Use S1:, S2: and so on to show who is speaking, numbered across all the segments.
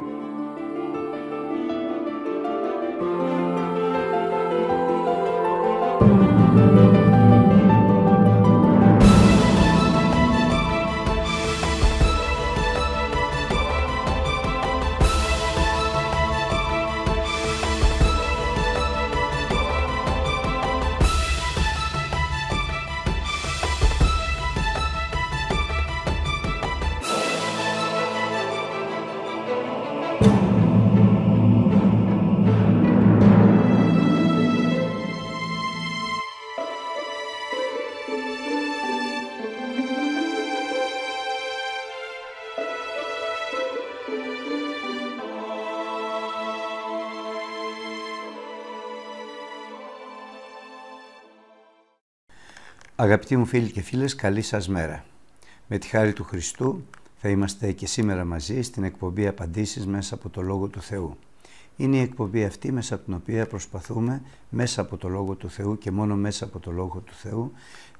S1: you Αγαπητοί μου φίλοι και φίλες, καλή σας μέρα. Με τη χάρη του Χριστού θα είμαστε και σήμερα μαζί στην εκπομπή Απαντήσεις μέσα από το Λόγο του Θεού. Είναι η εκπομπή αυτή μέσα από την οποία προσπαθούμε μέσα από το Λόγο του Θεού και μόνο μέσα από το Λόγο του Θεού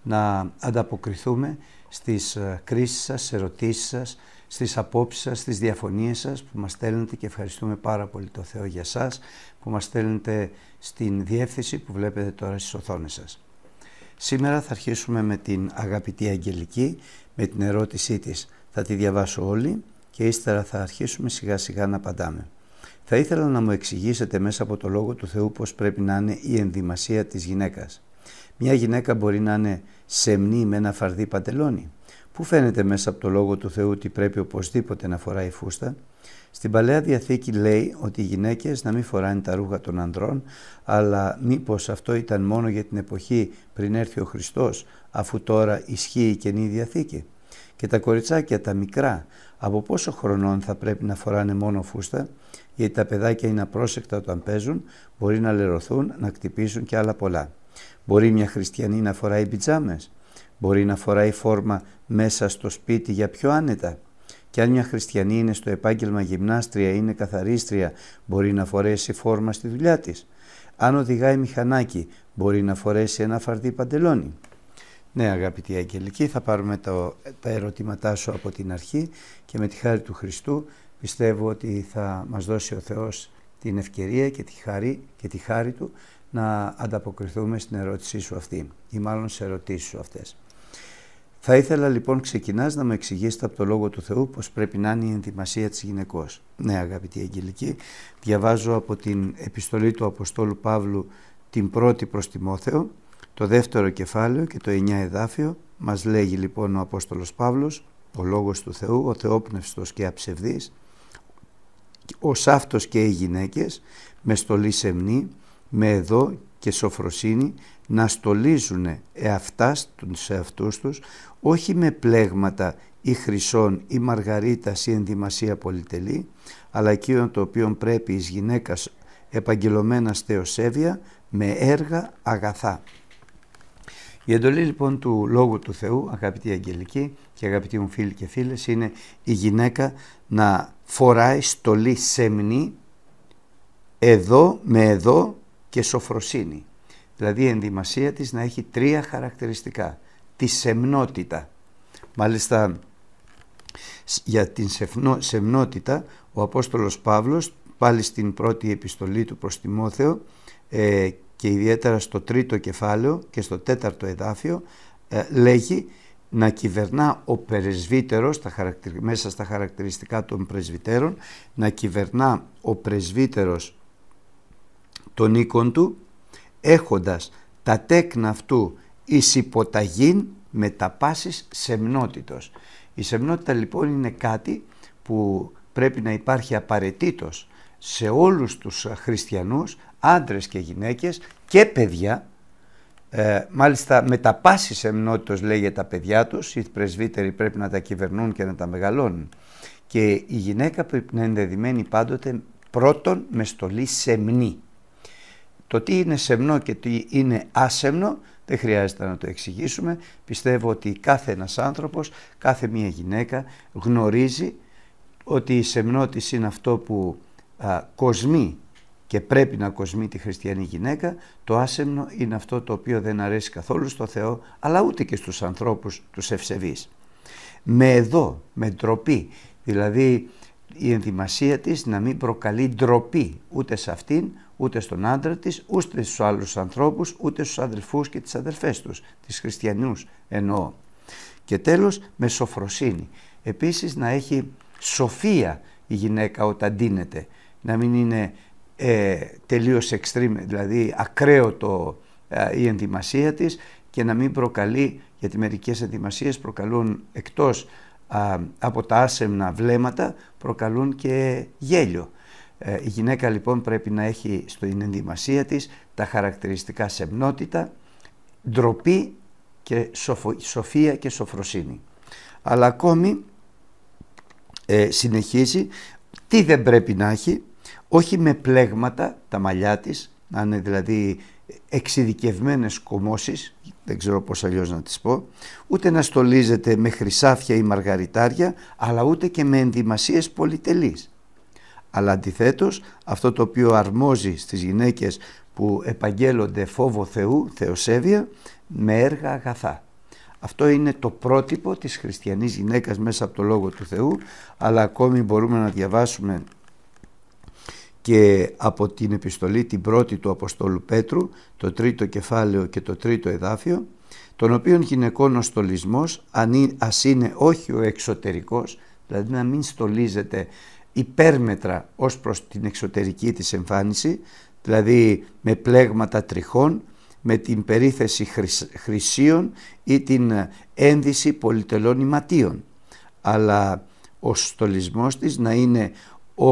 S1: να ανταποκριθούμε στις ε, κρίσεις σας, στις ερωτήσεις σας, στις απόψεις σας, στις διαφωνίες σας που μας στέλνετε και ευχαριστούμε πάρα πολύ το Θεό για σας που μας στέλνετε στην διεύθυνση που βλέπετε τώρα στις οθόνες σας. Σήμερα θα αρχίσουμε με την αγαπητή Αγγελική, με την ερώτησή της. Θα τη διαβάσω όλη και ύστερα θα αρχίσουμε σιγά σιγά να απαντάμε. Θα ήθελα να μου εξηγήσετε μέσα από το Λόγο του Θεού πώς πρέπει να είναι η ενδυμασία της γυναίκας. Μια γυναίκα μπορεί να είναι σεμνή με ένα φαρδί παντελόνι. Πού φαίνεται μέσα από το Λόγο του Θεού ότι πρέπει οπωσδήποτε να φοράει φούστα. Στην Παλαιά Διαθήκη λέει ότι οι γυναίκες να μην φοράνε τα ρούχα των ανδρών, αλλά μήπως αυτό ήταν μόνο για την εποχή πριν έρθει ο Χριστός, αφού τώρα ισχύει η Καινή Διαθήκη. Και τα κοριτσάκια τα μικρά, από πόσο χρονών θα πρέπει να φοράνε μόνο φούστα, γιατί τα παιδάκια είναι απρόσεκτα όταν παίζουν, μπορεί να λερωθούν, να κτυπήσουν και άλλα πολλά. Μπορεί μια χριστιανή να φοράει πιτζάμες, μπορεί να φοράει φόρμα μέσα στο σπίτι για πιο άνετα. Και αν μια χριστιανή είναι στο επάγγελμα γυμνάστρια ή είναι καθαρίστρια, μπορεί να φορέσει φόρμα στη δουλειά της. Αν οδηγάει μηχανάκι, μπορεί να φορέσει ένα φαρδί παντελόνι. Ναι, αγαπητή Αγγελική, θα πάρουμε το, τα ερωτήματά σου από την αρχή και με τη χάρη του Χριστού πιστεύω ότι θα μας δώσει ο Θεός την ευκαιρία και τη χάρη, και τη χάρη Του να ανταποκριθούμε στην ερώτησή σου αυτή ή μάλλον σε ερωτήσεις σου αυτές. Θα ήθελα λοιπόν ξεκινάς να μου εξηγήσετε από το λόγο του Θεού πώς πρέπει να είναι η ενδυμασία της γυναικός. Ναι, αγαπητή Αγγελική, διαβάζω από την επιστολή του Αποστόλου Παύλου την πρώτη προς Τιμόθεο, το δεύτερο κεφάλαιο και το εννιά εδάφιο. Μας λέγει λοιπόν ο Απόστολος Παύλος, ο λόγος του Θεού, ο Θεόπνευστος και αψευδής, ο Σάφτος και οι γυναίκες, με στολή σεμνή, με εδώ και σοφροσύνη να στολίζουν εαυτάς τους εαυτούς τους όχι με πλέγματα ή χρυσών ή μαργαρίτας ή ενδυμασία πολυτελή αλλά εκείνο το οποίο πρέπει εις γυναίκας επαγγελωμένα στεοσέβεια με έργα αγαθά. Η εντολή λοιπόν του Λόγου του Θεού, αγαπητοί Αγγελικοί και αγαπητοί μου φίλοι και φίλες, είναι η γυναίκα να φοράει στολή σεμνή επαγγελωμενα θεοσεβεια με εδώ και σοφροσύνη. Δηλαδή η ενδυμασία της να έχει τρία χαρακτηριστικά. Τη σεμνότητα. Μάλιστα για την σεμνότητα ο Απόστολος Παύλος πάλι στην πρώτη επιστολή του προς Τιμόθεο ε, και ιδιαίτερα στο τρίτο κεφάλαιο και στο τέταρτο εδάφιο ε, λέγει να κυβερνά ο πρεσβύτερος τα μέσα στα χαρακτηριστικά των πρεσβυτέρων να κυβερνά ο πρεσβύτερος τον οίκων του, έχοντας τα τέκνα αυτού εις υποταγήν πάσης σεμνότητος. Η σεμνότητα λοιπόν είναι κάτι που πρέπει να υπάρχει απαραίτητος σε όλους τους χριστιανούς, άντρες και γυναίκες και παιδιά, ε, μάλιστα με τα πάσης σεμνότητος λέει τα παιδιά τους, οι πρεσβύτεροι πρέπει να τα κυβερνούν και να τα μεγαλώνουν. Και η γυναίκα πρέπει να είναι πάντοτε πρώτον με στολή σεμνή. Το τι είναι σεμνό και τι είναι άσεμνο δεν χρειάζεται να το εξηγήσουμε. Πιστεύω ότι κάθε ένας άνθρωπος, κάθε μία γυναίκα γνωρίζει ότι η σεμνότηση είναι αυτό που κοσμεί και πρέπει να κοσμεί τη χριστιανή γυναίκα. Το άσεμνο είναι αυτό το οποίο δεν αρέσει καθόλου στο Θεό αλλά ούτε και στους ανθρώπους τους ευσεβείς. Με εδώ, με ντροπή, δηλαδή η ενδυμασία της να μην προκαλεί ντροπή ούτε σε αυτήν ούτε στον άντρα της, ούτε στους άλλους ανθρώπους, ούτε στους αδελφούς και τις αδελφές τους, τις χριστιανούς εννοώ. Και τέλος με σοφροσύνη. Επίσης να έχει σοφία η γυναίκα όταν ντύνεται, να μην είναι ε, τελείως extreme, δηλαδή ακραίο το, ε, η ενδυμασία της και να μην προκαλεί, γιατί μερικές ενδυμασίες προκαλούν εκτός από τα άσεμνα βλέμματα, προκαλούν και γέλιο. Ε, η γυναίκα λοιπόν πρέπει να έχει στην ενδυμασία της τα χαρακτηριστικά σεμνότητα, ντροπή και σοφία και σοφροσύνη. Αλλά ακόμη ε, συνεχίζει τι δεν πρέπει να έχει, όχι με πλέγματα τα μαλλιά της, να είναι δηλαδή εξειδικευμένες κομμώσεις, δεν ξέρω πώς αλλιώς να τις πω, ούτε να στολίζεται με χρυσάφια ή μαργαριτάρια, αλλά ούτε και με ενδυμασίες πολυτελείς αλλά αντιθέτως αυτό το οποίο αρμόζει στις γυναίκες που επαγγέλλονται φόβο Θεού, θεοσέβεια, με έργα αγαθά. Αυτό είναι το πρότυπο της χριστιανής γυναίκας μέσα από το Λόγο του Θεού, αλλά ακόμη μπορούμε να διαβάσουμε και από την επιστολή την πρώτη του Αποστόλου Πέτρου, το τρίτο κεφάλαιο και το τρίτο εδάφιο, τον οποίον γυναικών ο αν είναι, είναι όχι ο εξωτερικός, δηλαδή να μην στολίζεται υπέρμετρα ως προς την εξωτερική της εμφάνιση, δηλαδή με πλέγματα τριχών, με την περίθεση χρυσίων ή την ένδυση πολυτελών ηματίων. Αλλά ο στολισμός της να είναι ο,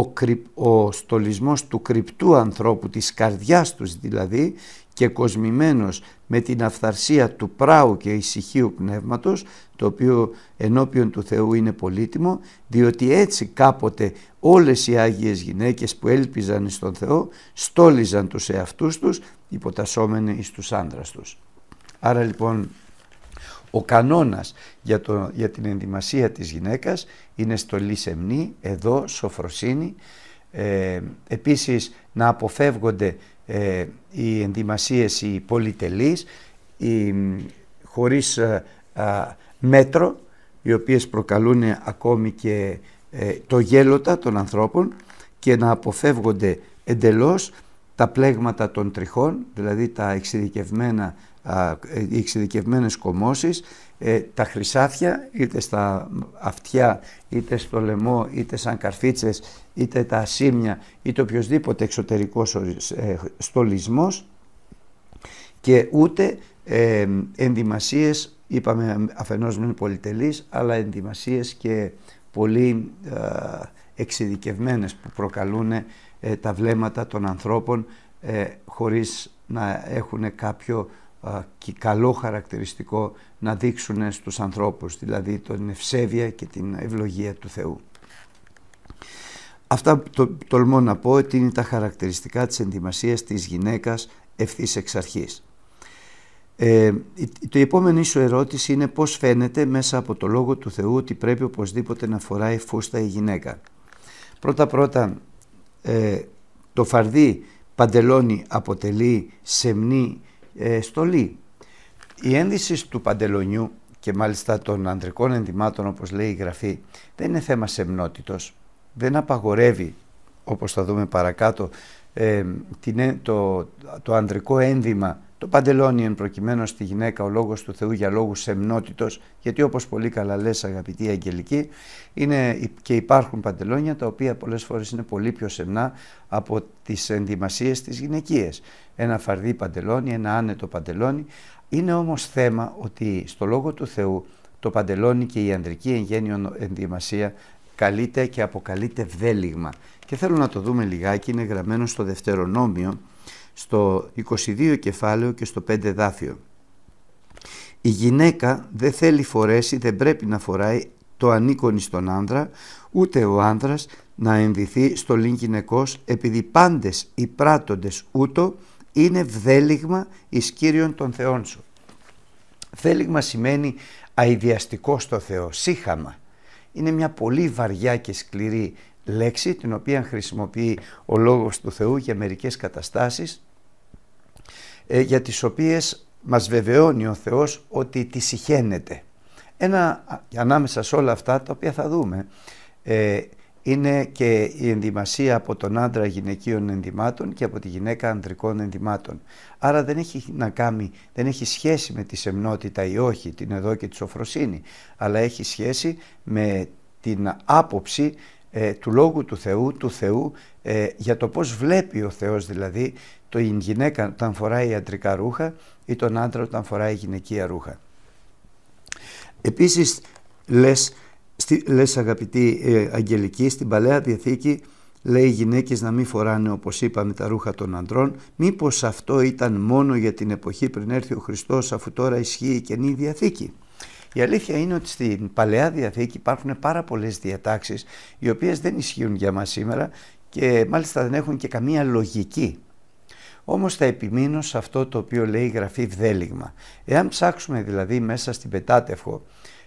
S1: ο στολισμός του κρυπτού ανθρώπου, της καρδιάς τους δηλαδή και κοσμημένος με την αυθαρσία του πράου και ησυχίου πνεύματος, το οποίο ενώπιον του Θεού είναι πολύτιμο, διότι έτσι κάποτε όλες οι Άγιες γυναίκες που έλπιζαν στον Θεό στόλιζαν τους εαυτούς τους υποτασσόμενοι εις τους τους. Άρα λοιπόν ο κανόνας για, το, για την ενδυμασία της γυναίκας είναι στολή σεμνή, εδώ σοφροσύνη, ε, επίσης να αποφεύγονται ε, οι ενδυμασίες οι πολυτελείς, οι, χωρίς ε, μέτρο, οι οποίες προκαλούν ακόμη και ε, το γέλοτα των ανθρώπων και να αποφεύγονται εντελώς τα πλέγματα των τριχών, δηλαδή τα εξειδικευμένα οι εξειδικευμένες κομμώσεις, ε, τα χρυσάφια είτε στα αυτιά, είτε στο λαιμό, είτε σαν καρφίτσες, είτε τα ασύμια είτε οποιοδήποτε εξωτερικός ε, στολισμός και ούτε ε, ενδυμασίες, είπαμε αφενός μην πολυτελείς, αλλά ενδυμασίες και πολύ ε, εξειδικευμένες που προκαλούν τα βλέμματα των ανθρώπων χωρίς να έχουν κάποιο και καλό χαρακτηριστικό να δείξουν στους ανθρώπους, δηλαδή την ευσέβεια και την ευλογία του Θεού. Αυτά το, τολμώ να πω ότι είναι τα χαρακτηριστικά της ενδυμασίας της γυναίκας ευθύς εξ αρχής. Ε, το επόμενό σου ερώτηση είναι πώς φαίνεται μέσα από το Λόγο του Θεού ότι πρέπει οπωσδήποτε να φοράει φούστα η γυναίκα. Πρώτα-πρώτα ε, το φαρδί παντελόνι αποτελεί σεμνή ε, στολή. Η ένδυση του παντελονιού και μάλιστα των ανδρικών ενδυμάτων όπως λέει η Γραφή δεν είναι θέμα σεμνότητος, δεν απαγορεύει όπως θα δούμε παρακάτω ε, την, ε, το, το ανδρικό ένδυμα το παντελόνι εν προκειμένου στη γυναίκα ο λόγος του Θεού για λόγους σεμνότητος, γιατί όπως πολύ καλά λες αγαπητή Αγγελική, είναι και υπάρχουν παντελόνια τα οποία πολλές φορές είναι πολύ πιο σεμνά από τις ενδυμασίες της γυναικείας. Ένα φαρδί παντελόνι, ένα άνετο παντελόνι. Είναι όμως θέμα ότι στο λόγο του Θεού το παντελόνι και η ανδρική εγγένειο ενδυμασία καλείται και αποκαλείται βδέλιγμα. Και θέλω να το δούμε λιγάκι, είναι γραμμένο στο Δευτερονόμιο, στο 22 κεφάλαιο και στο 5 δάφιο. Η γυναίκα δεν θέλει φορέσει, δεν πρέπει να φοράει το ανίκονη στον άνδρα, ούτε ο άνδρας να ενδυθεί στο λίν γυναικός, επειδή πάντες οι πράτοντες ούτω είναι βδέλιγμα εις Κύριον των Θεών σου. Βδέλιγμα σημαίνει αειδιαστικό στο Θεό, σύχαμα. Είναι μια πολύ βαριά και σκληρή λέξη την οποία χρησιμοποιεί ο Λόγος του Θεού για μερικές καταστάσεις ε, για τις οποίες μας βεβαιώνει ο Θεός ότι τη συχαίνεται. Ένα ανάμεσα σε όλα αυτά τα οποία θα δούμε ε, είναι και η ενδυμασία από τον άντρα γυναικείων ενδυμάτων και από τη γυναίκα ανδρικών ενδυμάτων. Άρα δεν έχει να κάνει, δεν έχει σχέση με τη σεμνότητα ή όχι, την εδώ και τη σοφροσύνη, αλλά έχει σχέση με την άποψη ε, του Λόγου του Θεού, του Θεού, ε, για το πώς βλέπει ο Θεός δηλαδή το η γυναίκα όταν φοράει ιατρικά ρούχα ή τον άντρα όταν φοράει γυναικεία ρούχα. Επίσης λες, στη, λες αγαπητή ε, Αγγελική, στην Παλαιά Διαθήκη λέει οι γυναίκες να μην φοράνε όπως είπαμε τα ρούχα των ανδρών, μήπως αυτό ήταν μόνο για την εποχή πριν έρθει ο Χριστός αφού τώρα ισχύει η Καινή Διαθήκη. Η αλήθεια είναι ότι στην Παλαιά Διαθήκη υπάρχουν πάρα πολλές διατάξεις οι οποίες δεν ισχύουν για μας σήμερα και μάλιστα δεν έχουν και καμία λογική. Όμως θα επιμείνω σε αυτό το οποίο λέει η Γραφή Βδέλιγμα. Εάν ψάξουμε δηλαδή μέσα στην Πετάτευχο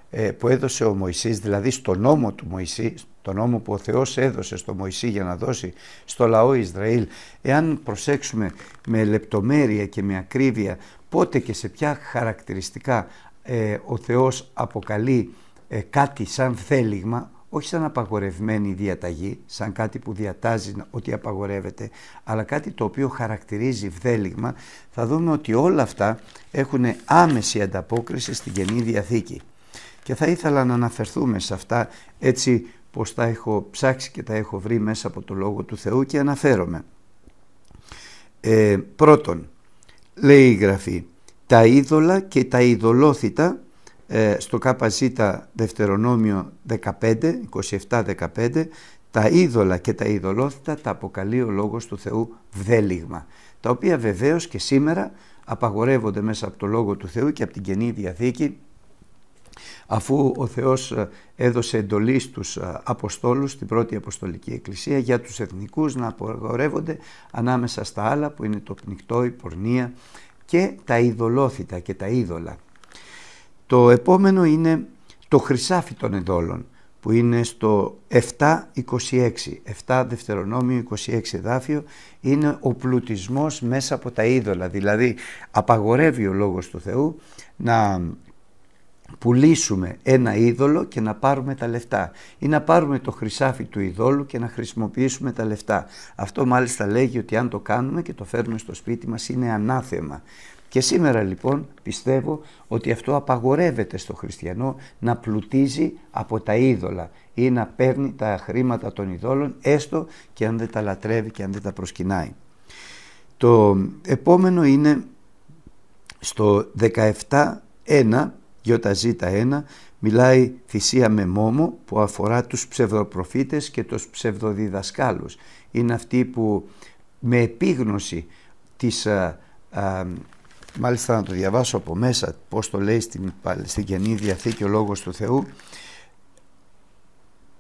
S1: ε, που έδωσε ο Μωυσής, δηλαδή στον νόμο του Μωυσή, τον νόμο που ο Θεός έδωσε στο Μωυσή για να δώσει στο λαό Ισραήλ, εάν προσέξουμε με λεπτομέρεια και με ακρίβεια πότε και σε ποια χαρακτηριστικά ε, ο Θεός αποκαλεί ε, κάτι σαν θέλημα, όχι σαν απαγορευμένη διαταγή, σαν κάτι που διατάζει ότι απαγορεύεται, αλλά κάτι το οποίο χαρακτηρίζει βδέλιγμα, θα δούμε ότι όλα αυτά έχουν άμεση ανταπόκριση στην Καινή Διαθήκη. Και θα ήθελα να αναφερθούμε σε αυτά έτσι πως τα έχω ψάξει και τα έχω βρει μέσα από το Λόγο του Θεού και αναφέρομαι. Ε, πρώτον, λέει η Γραφή, τα είδωλα και τα ειδωλόθητα ε, στο ΚΖ Δευτερονόμιο 15, 27-15 τα είδωλα και τα ειδωλόθητα τα αποκαλεί ο Λόγος του Θεού βδέλιγμα τα οποία βεβαίως και σήμερα απαγορεύονται μέσα από το Λόγο του Θεού και από την Καινή Διαθήκη αφού ο Θεός ε, έδωσε εντολή στους ε, Αποστόλους στην Πρώτη Αποστολική Εκκλησία για τους εθνικούς να απαγορεύονται ανάμεσα στα άλλα που είναι το πνιχτό, η πορνεία, και τα ειδωλόθητα και τα είδωλα. Το επόμενο είναι το χρυσάφι των εντόλων που είναι στο 7.26, 7 δευτερονόμιο 26 εδάφιο, είναι ο πλουτισμός μέσα από τα είδωλα, δηλαδή απαγορεύει ο Λόγος του Θεού να πουλήσουμε ένα είδωλο και να πάρουμε τα λεφτά ή να πάρουμε το χρυσάφι του ειδόλου και να χρησιμοποιήσουμε τα λεφτά. Αυτό μάλιστα λέγει ότι αν το κάνουμε και το φέρνουμε στο σπίτι μας είναι ανάθεμα. Και σήμερα λοιπόν πιστεύω ότι αυτό απαγορεύεται στο χριστιανό να πλουτίζει από τα είδωλα ή να παίρνει τα χρήματα των ειδόλων έστω και αν δεν τα λατρεύει και αν δεν τα προσκυνάει. Το επόμενο είναι στο 17.1 Γιωταζήτα 1 μιλάει θυσία με μόμο που αφορά τους ψευδοπροφήτες και τους ψευδοδιδασκάλους. Είναι αυτοί που με επίγνωση της, μάλιστα να το διαβάσω από μέσα πώς το λέει στην, στην Καινή Διαθήκη ο Λόγος του Θεού,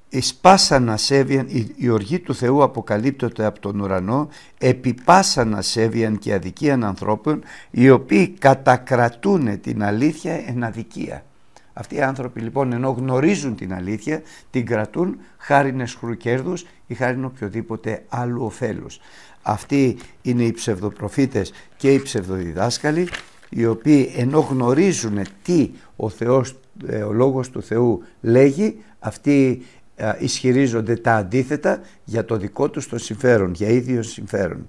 S1: εις πάσαν σέβιαν η οργή του Θεού αποκαλύπτονται από τον ουρανό επί πάσαν ασέβιαν και αδικίαν ανθρώπων οι οποίοι κατακρατούν την αλήθεια εν αδικία. Αυτοί οι άνθρωποι λοιπόν ενώ γνωρίζουν την αλήθεια την κρατούν χάρινες εσχρού ή χάριν οποιοδήποτε άλλου ωφέλους. Αυτοί είναι οι ψευδοπροφήτες και οι ψευδοδιδάσκαλοι οι οποίοι ενώ γνωρίζουν τι ο, Θεός, ε, ο λόγος του Θεού λέγει αυτοί ε, ισχυρίζονται τα αντίθετα για το δικό τους το συμφέρον, για ίδιο συμφέρον.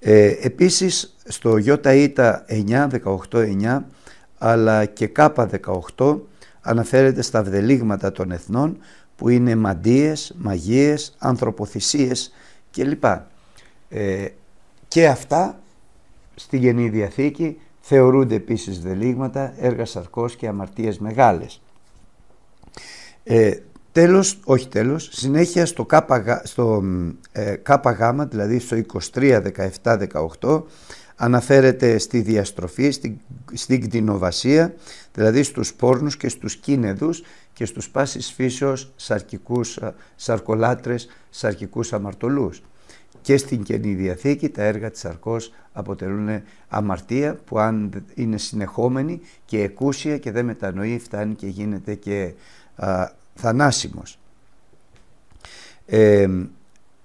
S1: Ε, επίσης στο Ιτα 9, 18-9 αλλά και ΚΑΠΑ 18 αναφέρεται στα βδελίγματα των εθνών που είναι μαντίες, μαγίες, ανθρωποθυσίες κλπ. Ε, και αυτά στη Γενή Διαθήκη θεωρούνται επίσης δελίγματα, έργα σαρκός και αμαρτίες μεγάλες. Ε, τέλος, όχι τέλος, συνέχεια στο ΚΓ, στο, ε, δηλαδή στο 23, 17, 18, αναφέρεται στη διαστροφή, στην, στην κτηνοβασία, δηλαδή στους πόρνους και στους κίνεδους και στους πάσης φύσεως σαρκικούς, σαρκολάτρες, σαρκικούς αμαρτωλούς. Και στην Καινή Διαθήκη τα έργα της σαρκός αποτελούν αμαρτία που αν είναι συνεχόμενη και εκούσια και δεν μετανοεί φτάνει και γίνεται και θανάσιμος. Ε,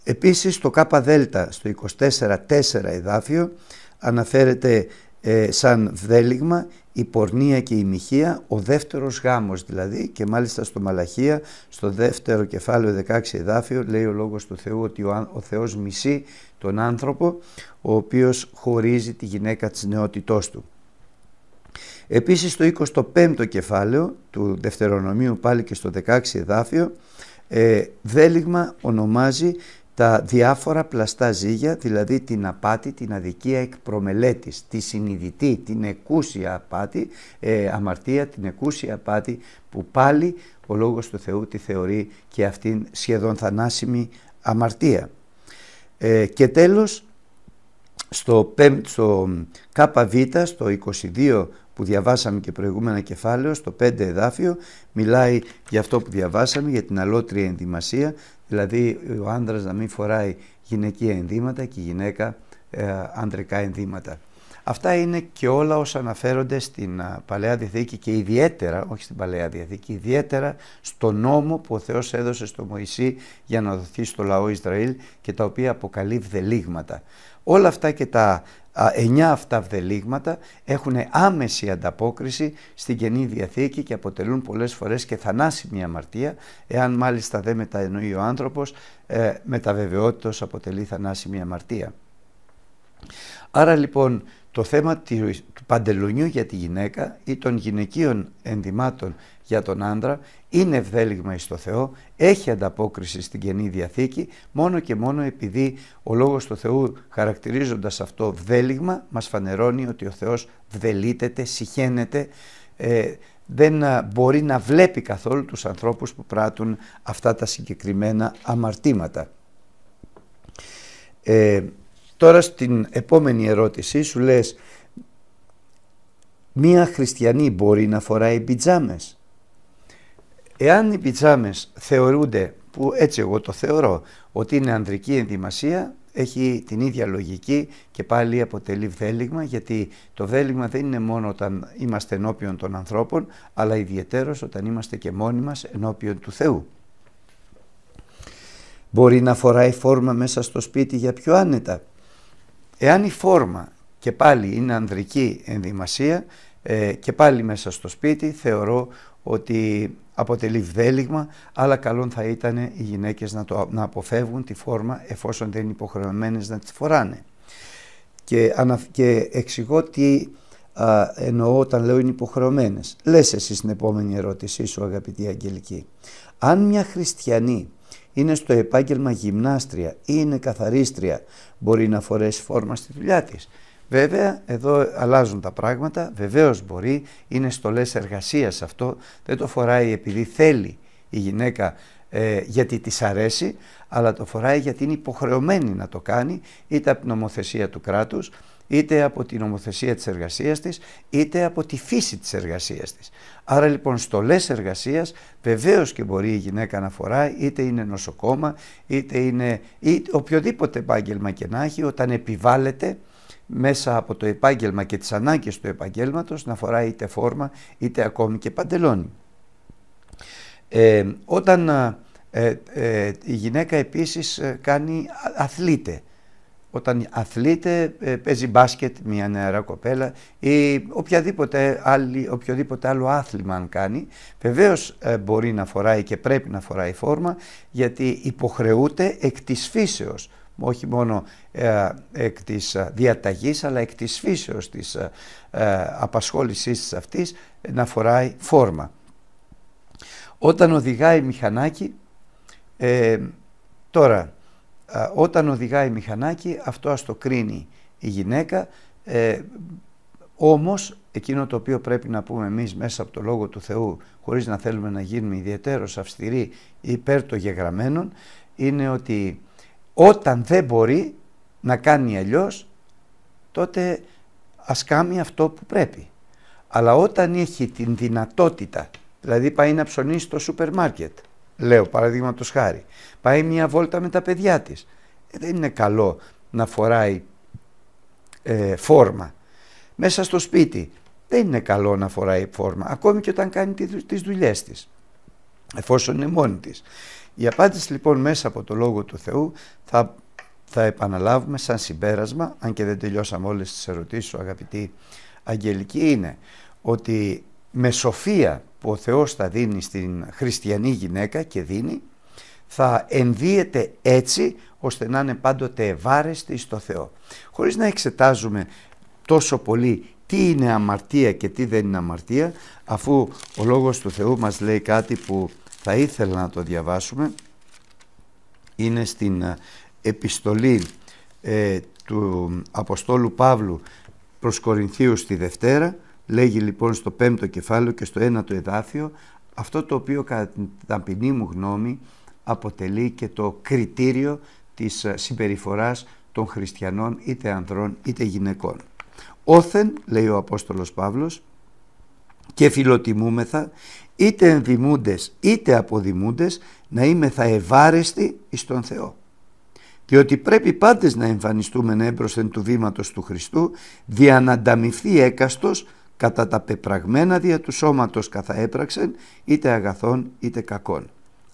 S1: επίσης το ΚΔ στο 24-4 εδάφιο αναφέρεται ε, σαν δέλυγμα η πορνεία και η μοιχεία, ο δεύτερος γάμος δηλαδή και μάλιστα στο Μαλαχία, στο δεύτερο κεφάλαιο 16 εδάφιο λέει ο Λόγος του Θεού ότι ο, ο Θεός μισεί τον άνθρωπο ο οποίος χωρίζει τη γυναίκα της νεότητός του. Επίσης στο 25ο κεφάλαιο του Δευτερονομίου πάλι και στο 16 εδάφιο ε, δέλιγμα ονομάζει τα διάφορα πλαστά ζηγια δηλαδή την απάτη, την αδικία εκ τη συνειδητή, την εκούσια απάτη, ε, αμαρτία, την εκούσια απάτη που πάλι ο Λόγος του Θεού τη θεωρεί και αυτήν σχεδόν θανάσιμη αμαρτία. Ε, και τέλος στο, 5, στο ΚΒ, στο 22 που διαβάσαμε και προηγούμενα κεφάλαιο, στο 5 εδάφιο, μιλάει για αυτό που διαβάσαμε, για την αλότρια ενδυμασία, δηλαδή ο άνδρας να μην φοράει γυναικεία ενδύματα και η γυναίκα ε, ανδρικά ενδύματα. Αυτά είναι και όλα όσα αναφέρονται στην Παλαιά Διαθήκη και ιδιαίτερα, όχι στην Παλαιά Διαθήκη, ιδιαίτερα στο νόμο που ο Θεός έδωσε στο Μωυσή για να δοθεί στο λαό Ισραήλ και τα οποία αποκαλεί βδελίγματα. Όλα αυτά και τα εννιά αυτά βδελίγματα έχουν άμεση ανταπόκριση στην Καινή Διαθήκη και αποτελούν πολλές φορές και θανάσιμη αμαρτία, εάν μάλιστα δεν μεταεννοεί ο άνθρωπος, ε, μεταβεβαιότητος αποτελεί θανάσιμη αμαρτία. Άρα λοιπόν το θέμα του παντελουνιού για τη γυναίκα ή των γυναικείων ενδυμάτων για τον άντρα είναι ευδέλιγμα εις το Θεό, έχει ανταπόκριση στην Καινή Διαθήκη, μόνο και μόνο επειδή ο Λόγος του Θεού χαρακτηρίζοντας αυτό ευδέλιγμα μας φανερώνει ότι ο Θεός βελίτεται, συχαίνεται, ε, δεν ε, μπορεί να βλέπει καθόλου τους ανθρώπους που πράττουν αυτά τα συγκεκριμένα αμαρτήματα. Ε, Τώρα στην επόμενη ερώτησή σου λες μία χριστιανή μπορεί να φοράει πιτζάμες. Εάν οι πιτζάμες θεωρούνται, που έτσι εγώ το θεωρώ, ότι είναι ανδρική ενδυμασία, έχει την ίδια λογική και πάλι αποτελεί βδέλιγμα γιατί το βδέλιγμα δεν είναι μόνο όταν είμαστε ενώπιον των ανθρώπων αλλά ιδιαίτερος όταν είμαστε και μόνοι μας ενώπιον του Θεού. Μπορεί να φοράει φόρμα μέσα στο σπίτι για πιο άνετα. Εάν η φόρμα και πάλι είναι ανδρική ενδυμασία ε, και πάλι μέσα στο σπίτι θεωρώ ότι αποτελεί βδέλιγμα αλλά καλόν θα ήταν οι γυναίκες να, το, να αποφεύγουν τη φόρμα εφόσον δεν είναι υποχρεωμένες να τη φοράνε. Και, ανα, εξηγώ τι α, εννοώ όταν λέω είναι υποχρεωμένες. Λες εσύ στην επόμενη ερώτησή σου αγαπητή Αγγελική. Αν μια χριστιανή είναι στο επάγγελμα γυμνάστρια, είναι καθαρίστρια, μπορεί να φορέσει φόρμα στη δουλειά της. Βέβαια, εδώ αλλάζουν τα πράγματα, βεβαίως μπορεί, είναι στολές εργασίας αυτό, δεν το φοράει επειδή θέλει η γυναίκα ε, γιατί της αρέσει, αλλά το φοράει γιατί είναι υποχρεωμένη να το κάνει, είτε από νομοθεσία του κράτους, είτε από την ομοθεσία της εργασίας της, είτε από τη φύση της εργασίας της. Άρα λοιπόν στολές εργασίας βεβαίως και μπορεί η γυναίκα να φοράει είτε είναι νοσοκόμα, είτε είναι είτε, οποιοδήποτε επάγγελμα και να έχει όταν επιβάλλεται μέσα από το επάγγελμα και τις ανάγκες του επαγγέλματος να φοράει είτε φόρμα είτε ακόμη και παντελόνι. Ε, όταν ε, ε, η γυναίκα επίσης ε, κάνει αθλήτε, όταν αθλείται, ε, παίζει μπάσκετ μια νεαρά κοπέλα ή οποιαδήποτε άλλη, οποιοδήποτε άλλο άθλημα αν κάνει. Βεβαίως ε, μπορεί να φοράει και πρέπει να φοράει φόρμα γιατί υποχρεούται εκ της φύσεως όχι μόνο ε, εκ της διαταγής αλλά εκ της φύσεως της απασχόλησής της αυτής να φοράει φόρμα. Όταν οδηγάει μηχανάκι, ε, τώρα όταν οδηγάει μηχανάκι αυτό ας το κρίνει η γυναίκα ε, όμως εκείνο το οποίο πρέπει να πούμε εμείς μέσα από το Λόγο του Θεού χωρίς να θέλουμε να γίνουμε ιδιαίτερος αυστηροί υπέρ των γεγραμμένων είναι ότι όταν δεν μπορεί να κάνει αλλιώς, τότε ας κάνει αυτό που πρέπει. Αλλά όταν έχει την δυνατότητα, δηλαδή πάει να ψωνίσει στο σούπερ μάρκετ, Λέω παραδείγματος χάρη. Πάει μια βόλτα με τα παιδιά της. Ε, δεν είναι καλό να φοράει ε, φόρμα. Μέσα στο σπίτι δεν είναι καλό να φοράει φόρμα, ακόμη και όταν κάνει τις δουλειές της, εφόσον είναι μόνη της. Η απάντηση λοιπόν μέσα από το Λόγο του Θεού θα, επαναλάβουμε σαν συμπέρασμα, αν και δεν τελειώσαμε όλες τις ερωτήσεις σου αγαπητή Αγγελική, είναι ότι με σοφία που ο Θεός θα δίνει στην χριστιανή γυναίκα και δίνει θα ενδύεται έτσι ώστε να είναι πάντοτε ευάρεστη στο Θεό. Χωρίς να εξετάζουμε τόσο πολύ τι είναι αμαρτία και τι δεν είναι αμαρτία αφού ο Λόγος του Θεού μας λέει κάτι που θα ήθελα να το διαβάσουμε είναι στην ε, επιστολή ε, του Αποστόλου Παύλου προς Κορινθίους τη Δευτέρα Λέγει λοιπόν στο πέμπτο κεφάλαιο και στο ένατο εδάφιο αυτό το οποίο κατά την ταπεινή μου γνώμη αποτελεί και το κριτήριο της ε, συμπεριφοράς των χριστιανών είτε ανδρών είτε γυναικών. Όθεν, λέει ο Απόστολος Παύλος, και φιλοτιμούμεθα είτε ενδημούντες είτε αποδημούντες να είμεθα ευάρεστοι εις τον Θεό. Διότι πρέπει πάντες να εμφανιστούμε έμπροσθεν του βήματος του Χριστού, ανταμυφθεί έκαστος κατά τα πεπραγμένα δια του σώματος καθα έπραξεν είτε αγαθών είτε κακών.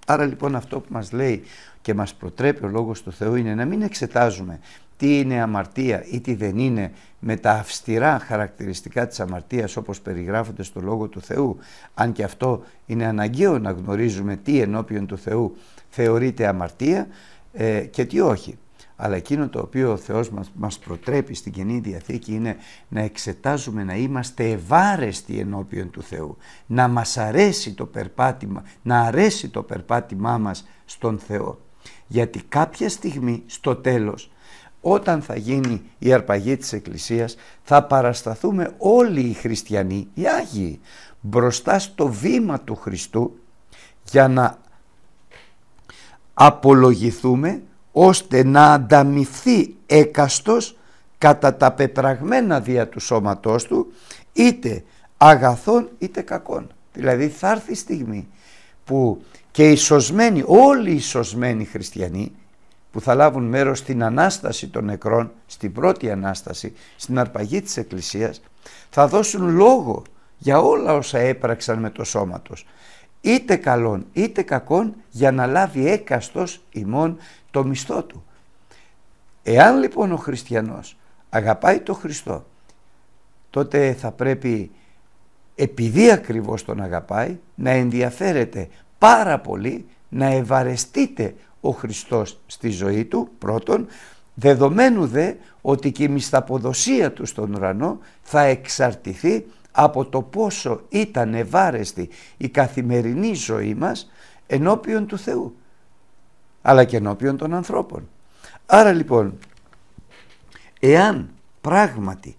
S1: Άρα λοιπόν αυτό που μας λέει και μας προτρέπει ο Λόγος του Θεού είναι να μην εξετάζουμε τι είναι αμαρτία ή τι δεν είναι με τα αυστηρά χαρακτηριστικά της αμαρτίας όπως περιγράφονται στο Λόγο του Θεού αν και αυτό είναι αναγκαίο να γνωρίζουμε τι ενώπιον του Θεού θεωρείται αμαρτία ε, και τι όχι αλλά εκείνο το οποίο ο Θεός μας, μας προτρέπει στην Καινή Διαθήκη είναι να εξετάζουμε να είμαστε ευάρεστοι ενώπιον του Θεού, να μας αρέσει το περπάτημα, να αρέσει το περπάτημά μας στον Θεό. Γιατί κάποια στιγμή στο τέλος όταν θα γίνει η αρπαγή της Εκκλησίας θα παρασταθούμε όλοι οι χριστιανοί, οι Άγιοι, μπροστά στο βήμα του Χριστού για να απολογηθούμε ώστε να ανταμυφθεί έκαστος κατά τα πεπραγμένα δια του σώματός του είτε αγαθών είτε κακών. Δηλαδή θα έρθει η στιγμή που και οι σωσμένοι, όλοι οι σωσμένοι χριστιανοί που θα λάβουν μέρος στην Ανάσταση των νεκρών, στην πρώτη Ανάσταση, στην αρπαγή της Εκκλησίας, θα δώσουν λόγο για όλα όσα έπραξαν με το σώμα τους, είτε καλών είτε κακών, για να λάβει έκαστος ημών το μισθό του. Εάν λοιπόν ο χριστιανός αγαπάει τον Χριστό τότε θα πρέπει επειδή ακριβώς τον αγαπάει να ενδιαφέρεται πάρα πολύ να ευαρεστείτε ο Χριστός στη ζωή του πρώτον δεδομένου δε ότι και η μισθαποδοσία του στον ουρανό θα εξαρτηθεί από το πόσο ήταν ευάρεστη η καθημερινή ζωή μας ενώπιον του Θεού αλλά και ενώπιον των ανθρώπων. Άρα λοιπόν, εάν πράγματι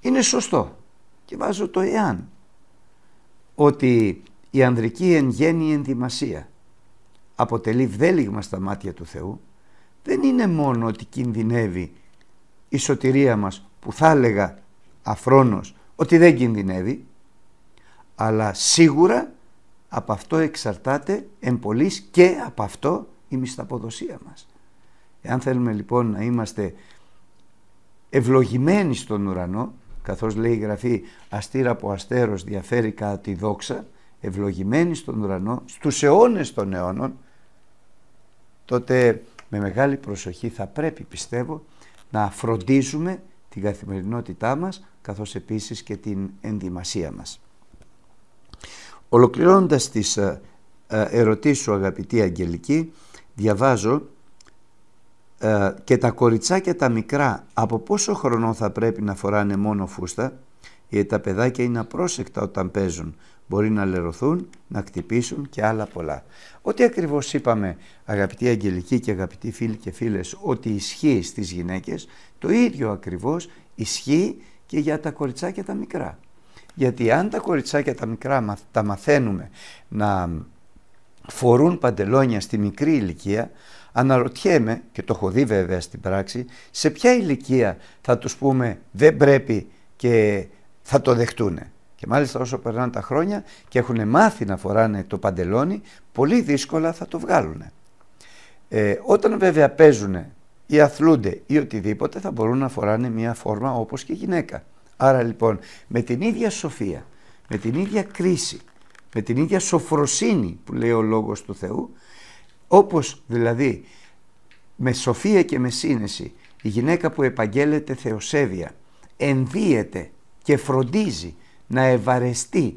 S1: είναι σωστό και βάζω το εάν ότι η ανδρική εν γέννη ενδυμασία αποτελεί βδέλυγμα στα μάτια του Θεού δεν είναι μόνο ότι κινδυνεύει η σωτηρία μας που θα έλεγα αφρόνος ότι δεν κινδυνεύει αλλά σίγουρα από αυτό εξαρτάται εμπολής και από αυτό η μισθαποδοσία μας. Εάν θέλουμε λοιπόν να είμαστε ευλογημένοι στον ουρανό, καθώς λέει η Γραφή «Αστήρα από αστέρος διαφέρει κατά δόξα», ευλογημένοι στον ουρανό, στους αιώνες των αιώνων, τότε με μεγάλη προσοχή θα πρέπει πιστεύω να φροντίζουμε την καθημερινότητά μας καθώς επίσης και την ενδυμασία μας. Ολοκληρώνοντας τις ε, ε, ερωτήσεις σου αγαπητή Αγγελική διαβάζω ε, και τα κοριτσάκια τα μικρά από πόσο χρονό θα πρέπει να φοράνε μόνο φούστα γιατί τα παιδάκια είναι απρόσεκτα όταν παίζουν μπορεί να λερωθούν, να χτυπήσουν και άλλα πολλά. Ό,τι ακριβώς είπαμε αγαπητοί Αγγελικοί και αγαπητοί φίλοι και φίλες ότι ισχύει στις γυναίκες το ίδιο ακριβώς ισχύει και για τα κοριτσάκια τα μικρά. Γιατί αν τα κοριτσάκια τα μικρά τα μαθαίνουμε να φορούν παντελόνια στη μικρή ηλικία, αναρωτιέμαι, και το έχω δει βέβαια στην πράξη, σε ποια ηλικία θα τους πούμε δεν πρέπει και θα το δεχτούνε. Και μάλιστα όσο περνάνε τα χρόνια και έχουν μάθει να φοράνε το παντελόνι, πολύ δύσκολα θα το βγάλουν. Ε, όταν βέβαια παίζουν ή αθλούνται ή οτιδήποτε θα μπορούν να φοράνε μια φόρμα όπως και γυναίκα. Άρα λοιπόν με την ίδια σοφία, με την ίδια κρίση, με την ίδια σοφροσύνη που λέει ο Λόγος του Θεού, όπως δηλαδή με σοφία και με σύνεση η γυναίκα που επαγγέλλεται θεοσέβεια ενδύεται και φροντίζει να ευαρεστεί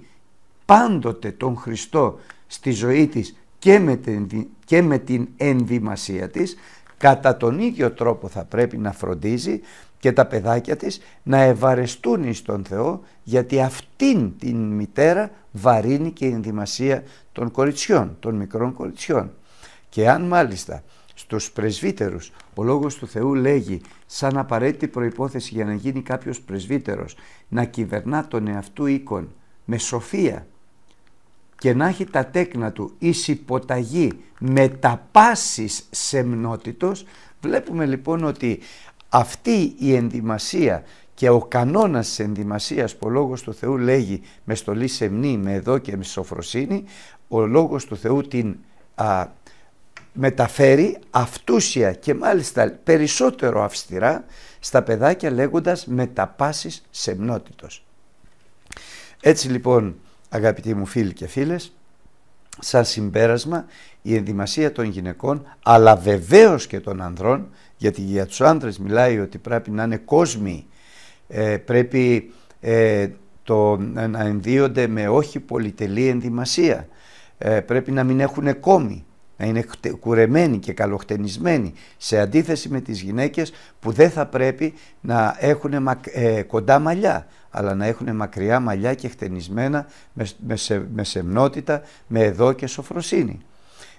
S1: πάντοτε τον Χριστό στη ζωή της και με την, και με την ενδυμασία της, κατά τον ίδιο τρόπο θα πρέπει να φροντίζει και τα παιδάκια της να ευαρεστούν εις τον Θεό γιατί αυτήν την μητέρα βαρύνει και η ενδυμασία των κοριτσιών, των μικρών κοριτσιών. Και αν μάλιστα στους πρεσβύτερους ο Λόγος του Θεού λέγει σαν απαραίτητη προϋπόθεση για να γίνει κάποιος πρεσβύτερος να κυβερνά τον εαυτού οίκον με σοφία και να έχει τα τέκνα του εις υποταγή πάσης σεμνότητος βλέπουμε λοιπόν ότι αυτή η ενδυμασία και ο κανόνας της ενδυμασίας που ο Λόγος του Θεού λέγει μες στολή σεμνή, με εδώ και με σοφροσύνη, ο Λόγος του Θεού την α, μεταφέρει αυτούσια και μάλιστα περισσότερο αυστηρά στα παιδάκια λέγοντας μεταπάσεις σεμνότητος. Έτσι λοιπόν αγαπητοί μου φίλοι και φίλες, σαν συμπέρασμα η ενδυμασία των γυναικών αλλά βεβαίως και των ανδρών γιατί για τους άντρες μιλάει ότι πρέπει να είναι κόσμοι ε, πρέπει ε, το, να ενδύονται με όχι πολυτελή ενδυμασία ε, πρέπει να μην έχουν κόμη να είναι κουρεμένοι και καλοχτενισμένοι σε αντίθεση με τις γυναίκες που δεν θα πρέπει να έχουν ε, κοντά μαλλιά αλλά να έχουν μακριά μαλλιά και χτενισμένα με, με σεμνότητα, με εδώ και σοφροσύνη.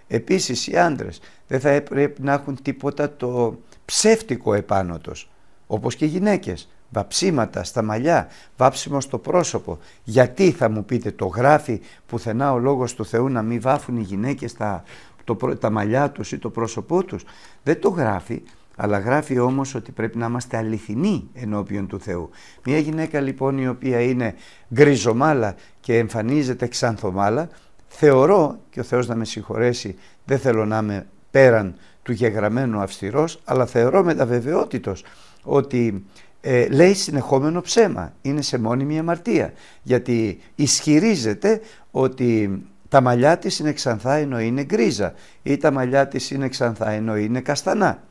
S1: Επίσης οι άντρες δεν θα πρέπει να έχουν τίποτα το ψεύτικο επάνω τους, όπως και οι γυναίκες. Βαψίματα στα μαλλιά, βάψιμο στο πρόσωπο. Γιατί θα μου πείτε το γράφει πουθενά ο λόγος του Θεού να μην βάφουν οι γυναίκες τα το, τα μαλλιά τους ή το πρόσωπό τους. Δεν το γράφει, αλλά γράφει όμως ότι πρέπει να είμαστε αληθινοί ενώπιον του Θεού. Μια γυναίκα λοιπόν η οποία είναι γκριζομάλα και εμφανίζεται ξανθομάλα, θεωρώ, και ο Θεός να με συγχωρέσει, δεν θέλω να είμαι πέραν του γεγραμμένου αυστηρός, αλλά θεωρώ με τα βεβαιότητος ότι ε, λέει συνεχόμενο ψέμα, είναι σε μόνιμη αμαρτία, γιατί ισχυρίζεται ότι τα μαλλιά της είναι ξανθά ενώ είναι γκρίζα ή τα μαλλιά της είναι ξανθά ενώ είναι καστανά.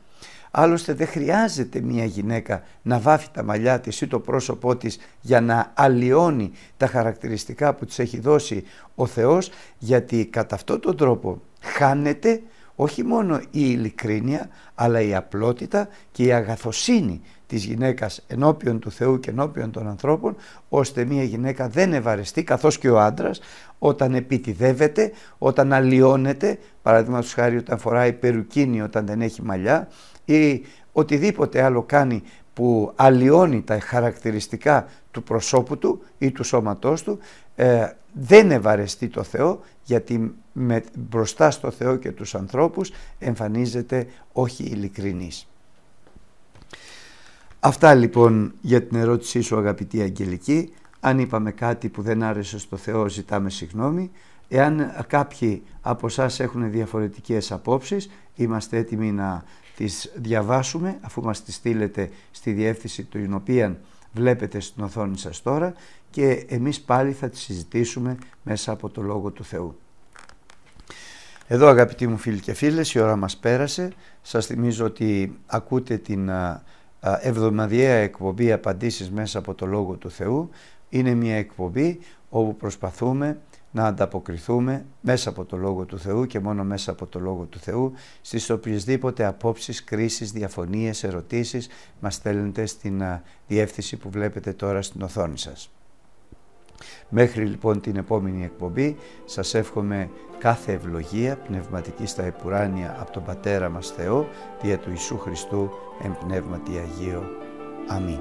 S1: Άλλωστε δεν χρειάζεται μια γυναίκα να βάφει τα μαλλιά της ή το πρόσωπό της για να αλλοιώνει τα χαρακτηριστικά που της έχει δώσει ο Θεός γιατί κατά αυτόν τον τρόπο χάνεται όχι μόνο η ειλικρίνεια αλλά η απλότητα και η αγαθοσύνη της γυναίκας ενώπιον του Θεού και ενώπιον των ανθρώπων, ώστε μια γυναίκα δεν ευαρεστεί, καθώς και ο άντρας, όταν επιτιδεύεται, όταν αλλοιώνεται, παραδείγματος χάρη όταν φοράει περουκίνη όταν δεν έχει μαλλιά ή οτιδήποτε άλλο κάνει που αλλοιώνει τα χαρακτηριστικά του προσώπου του ή του σώματός του, ε, δεν ευαρεστεί το Θεό γιατί με, μπροστά στο Θεό και τους ανθρώπους εμφανίζεται όχι ειλικρινής. Αυτά λοιπόν για την ερώτησή σου αγαπητή Αγγελική. Αν είπαμε κάτι που δεν άρεσε στο Θεό ζητάμε συγγνώμη. Εάν κάποιοι από εσάς έχουν διαφορετικές απόψεις είμαστε έτοιμοι να τις διαβάσουμε αφού μας τις στείλετε στη διεύθυνση την οποία βλέπετε στην οθόνη σας τώρα και εμείς πάλι θα τις συζητήσουμε μέσα από το Λόγο του Θεού. Εδώ αγαπητοί μου φίλοι και φίλες η ώρα μας πέρασε. Σας θυμίζω ότι ακούτε την εβδομαδιαία εκπομπή «Απαντήσεις μέσα από το Λόγο του Θεού» είναι μια εκπομπή όπου προσπαθούμε να ανταποκριθούμε μέσα από το Λόγο του Θεού και μόνο μέσα από το Λόγο του Θεού στις οποιασδήποτε απόψεις, κρίσεις, διαφωνίες, ερωτήσεις μας στέλνετε στην διεύθυνση που βλέπετε τώρα στην οθόνη σας. Μέχρι λοιπόν την επόμενη εκπομπή σας εύχομαι κάθε ευλογία πνευματική στα επουράνια από τον Πατέρα μας Θεό, δια του Ιησού Χριστού, εν πνεύματι Αγίο. Αμήν.